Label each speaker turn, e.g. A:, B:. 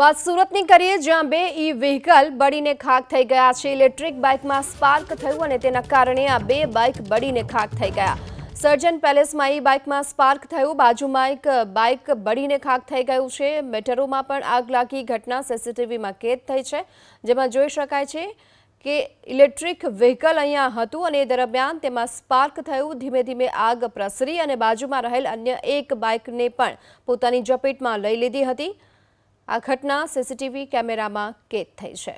A: વાત સુરતની કરીએ જ્યાં બે ઈ વ્હીકલ બળીને ખાક થઈ ગયા છે ઇલેક્ટ્રિક બાઇકમાં સ્પાર્ક થયું અને તેના કારણે આ બે બાઇક બળીને ખાક થઈ ગયા સર્જન પેલેસમાં ઈ બાઇકમાં સ્પાર્ક થયું બાજુમાં એક બાઇક બળીને ખાક થઈ ગયું છે મેટરોમાં પણ આગ લાગી ઘટના સીસીટીવીમાં કેદ થઈ છે જેમાં જોઈ શકાય છે કે ઇલેક્ટ્રિક વ્હીકલ અહીંયા હતું અને એ દરમિયાન તેમાં સ્પાર્ક થયું ધીમે ધીમે આગ પ્રસરી અને બાજુમાં રહેલ અન્ય એક બાઇકને પણ પોતાની ઝપેટમાં લઈ લીધી હતી આ ઘટના સીસીટીવી કેમેરામાં કેદ થઈ છે